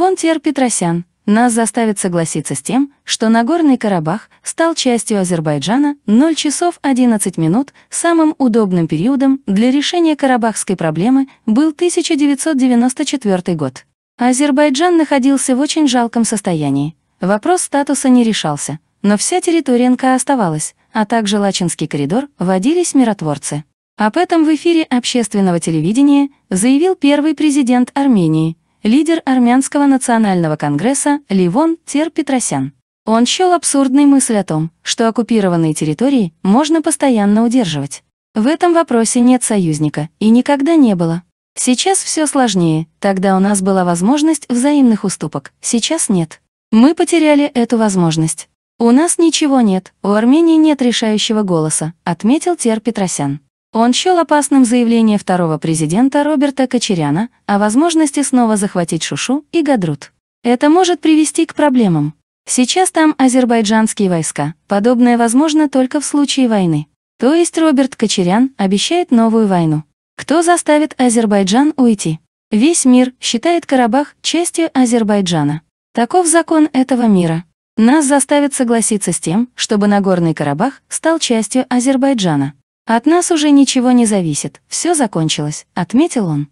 Левонтьер Петросян нас заставит согласиться с тем, что Нагорный Карабах стал частью Азербайджана 0 часов 11 минут, самым удобным периодом для решения карабахской проблемы был 1994 год. Азербайджан находился в очень жалком состоянии. Вопрос статуса не решался, но вся территория НК оставалась, а также Лачинский коридор водились миротворцы. Об этом в эфире общественного телевидения заявил первый президент Армении лидер Армянского национального конгресса Ливон Тер Петросян. Он счел абсурдной мысль о том, что оккупированные территории можно постоянно удерживать. В этом вопросе нет союзника и никогда не было. Сейчас все сложнее, тогда у нас была возможность взаимных уступок, сейчас нет. Мы потеряли эту возможность. У нас ничего нет, у Армении нет решающего голоса, отметил Тер Петросян. Он счел опасным заявление второго президента Роберта Кочеряна о возможности снова захватить Шушу и Гадрут. Это может привести к проблемам. Сейчас там азербайджанские войска, подобное возможно только в случае войны. То есть Роберт Кочерян обещает новую войну. Кто заставит Азербайджан уйти? Весь мир считает Карабах частью Азербайджана. Таков закон этого мира. Нас заставят согласиться с тем, чтобы Нагорный Карабах стал частью Азербайджана. От нас уже ничего не зависит, все закончилось, отметил он.